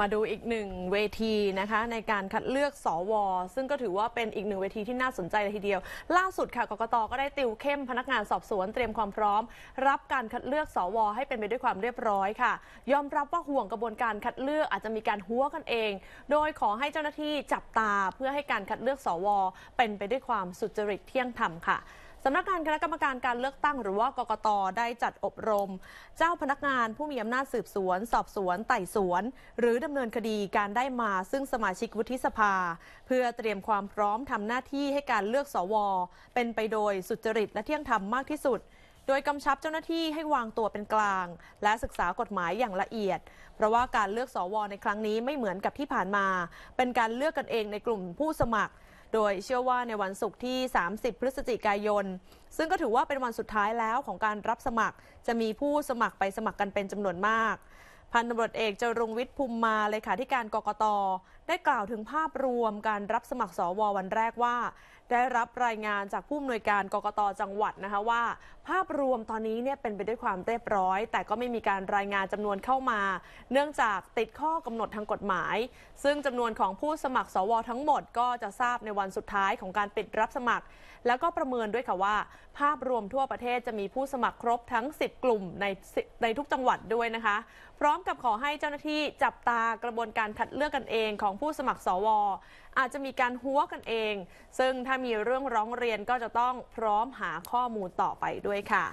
มาดูอีกหนึ่งเวทีนะคะ ในการคัดเลือกสอวอซึ่งก็ถือว่าเป็นอีกหนึ่งเวทีที่น่าสนใจเลยทีเดียว ล่าสุดค่ะกกตก็ได้ติวเข้มพนักงานสอบสวนเตรียมความพร้อม รับการคัดเลือกสอวอให้เป็นไปด้วยความเรียบร้อยค่ะ ยอมรับว่าห่วงกระบวนการคัดเลือกอาจจะมีการหัวกันเอง โดยขอให้เจ้าหน้าที่จับตา เพื่อให้การคัดเลือกสอวอเป็นไปด้วยความสุจริตเที่ยงธรรมค่ะสำนักงานคณะกรรมการการเลือกตั้งหรือว่ากกตได้จัดอบรม เจ้าพนักงานผู้มีอำนาจสืบสวนสอบสวนไต่สวน หรือดำเนินคดีการได้มาซึ่งสมาชิกวุฒิสภา เพื่อเตรียมความพร้อม ทำหน้าที่ให้การเลือกสวเป็นไปโดยสุจริตและเที่ยงธรรมมากที่สุด โดยกำชับเจ้าหน้าที่ให้วางตัวเป็นกลางและศึกษากฎหมายอย่างละเอียด เพราะว่าการเลือกสอวในครั้งนี้ไม่เหมือนกับที่ผ่านมา เป็นการเลือกกันเองในกลุ่มผู้สมัครโดยเชื่อว่าในวันศุกร์ที่ 30 พฤศจิกายน ซึ่งก็ถือว่าเป็นวันสุดท้ายแล้วของการรับสมัคร จะมีผู้สมัครไปสมัครกันเป็นจำนวนมากพันตำรวจเอกจรุงวิทย์ภูมิมาเลยค่ะที่การกกตได้กล่าวถึงภาพรวมการรับสมัครสววันแรกว่า ได้รับรายงานจากผู้อำนวยการกกตจังหวัดนะคะว่า ภาพรวมตอนนี้เนี่ยเป็นไปด้วยความเรียบร้อย แต่ก็ไม่มีการรายงานจำนวนเข้ามา เนื่องจากติดข้อกำหนดทางกฎหมาย ซึ่งจำนวนของผู้สมัครสว ทั้งหมด ก็จะทราบในวันสุดท้ายของการปิดรับสมัคร แล้วก็ประเมินด้วยค่ะว่า ภาพรวมทั่วประเทศจะมีผู้สมัครครบทั้ง10กลุ่มในในทุกจังหวัดด้วยนะคะเพราะ้อมกับขอให้เจ้าหน้าที่จับตากระบวนการคัดเลือกกันเองของผู้สมัครสว อาจจะมีการหัวกันเอง ซึ่งถ้ามีเรื่องร้องเรียนก็จะต้องพร้อมหาข้อมูลต่อไปด้วยค่ะ